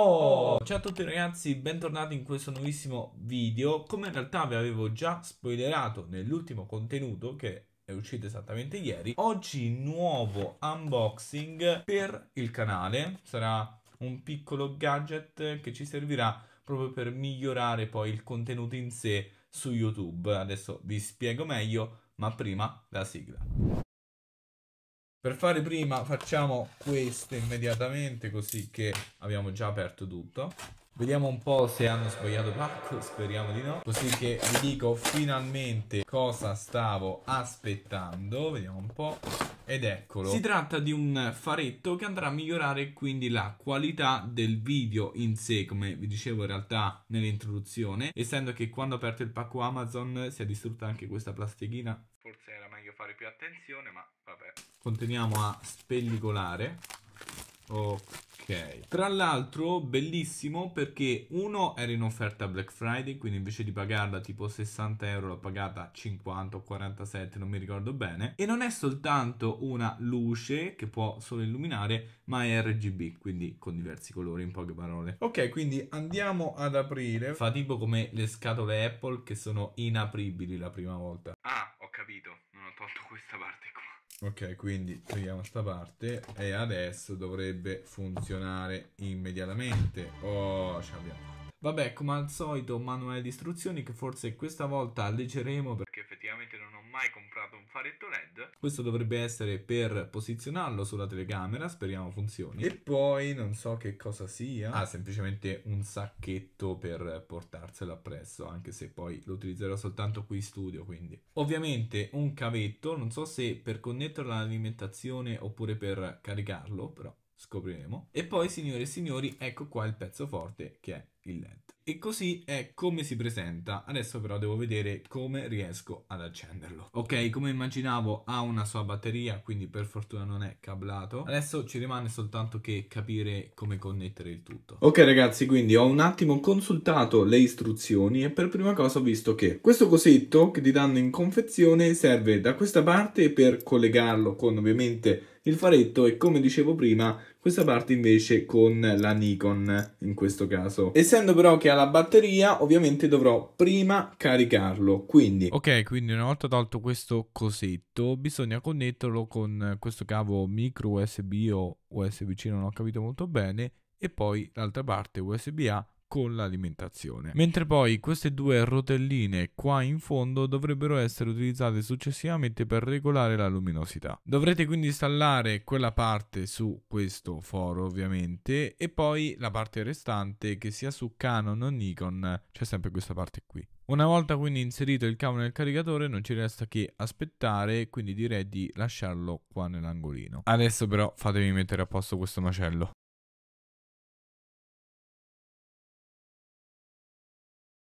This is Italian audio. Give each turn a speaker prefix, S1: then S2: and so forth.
S1: Oh, ciao a tutti ragazzi, bentornati in questo nuovissimo video. Come in realtà vi avevo già spoilerato nell'ultimo contenuto che è uscito esattamente ieri, oggi nuovo unboxing per il canale. Sarà un piccolo gadget che ci servirà proprio per migliorare poi il contenuto in sé su YouTube. Adesso vi spiego meglio, ma prima la sigla. Per fare prima facciamo questo immediatamente così che abbiamo già aperto tutto. Vediamo un po' se hanno sbagliato pacco, speriamo di no. Così che vi dico finalmente cosa stavo aspettando. Vediamo un po'. Ed eccolo. Si tratta di un faretto che andrà a migliorare quindi la qualità del video in sé, come vi dicevo in realtà nell'introduzione, essendo che quando ho aperto il pacco Amazon si è distrutta anche questa plastichina fare più attenzione, ma vabbè. Continuiamo a spellicolare. Ok. Tra l'altro, bellissimo perché uno era in offerta Black Friday, quindi invece di pagarla tipo 60 euro l'ho pagata 50 o 47, non mi ricordo bene. E non è soltanto una luce che può solo illuminare, ma è RGB, quindi con diversi colori in poche parole. Ok, quindi andiamo ad aprire. Fa tipo come le scatole Apple che sono inapribili la prima volta capito, non ho tolto questa parte qua. Ok, quindi togliamo sta parte e adesso dovrebbe funzionare immediatamente. Oh, ce l'abbiamo fatta. Vabbè, come al solito, manuale di istruzioni che forse questa volta leggeremo perché effettivamente mai comprato un faretto LED. Questo dovrebbe essere per posizionarlo sulla telecamera, speriamo funzioni. E poi non so che cosa sia. Ah, semplicemente un sacchetto per portarselo appresso, anche se poi lo utilizzerò soltanto qui in studio, quindi. Ovviamente un cavetto, non so se per connetterlo all'alimentazione oppure per caricarlo, però scopriremo. E poi, signore e signori, ecco qua il pezzo forte che è il LED. E così è come si presenta. Adesso però devo vedere come riesco ad accenderlo. Ok, come immaginavo ha una sua batteria, quindi per fortuna non è cablato. Adesso ci rimane soltanto che capire come connettere il tutto. Ok ragazzi, quindi ho un attimo consultato le istruzioni e per prima cosa ho visto che questo cosetto che ti danno in confezione serve da questa parte per collegarlo con ovviamente il faretto e come dicevo prima questa parte invece con la Nikon in questo caso. Essendo però che alla la batteria, ovviamente dovrò prima caricarlo. Quindi. Ok, quindi una volta tolto questo cosetto, bisogna connetterlo con questo cavo micro USB o USB-C, non ho capito molto bene, e poi l'altra parte USB-A con l'alimentazione. Mentre poi queste due rotelline qua in fondo dovrebbero essere utilizzate successivamente per regolare la luminosità. Dovrete quindi installare quella parte su questo foro ovviamente e poi la parte restante che sia su Canon o Nikon c'è sempre questa parte qui. Una volta quindi inserito il cavo nel caricatore non ci resta che aspettare, quindi direi di lasciarlo qua nell'angolino. Adesso però fatemi mettere a posto questo macello.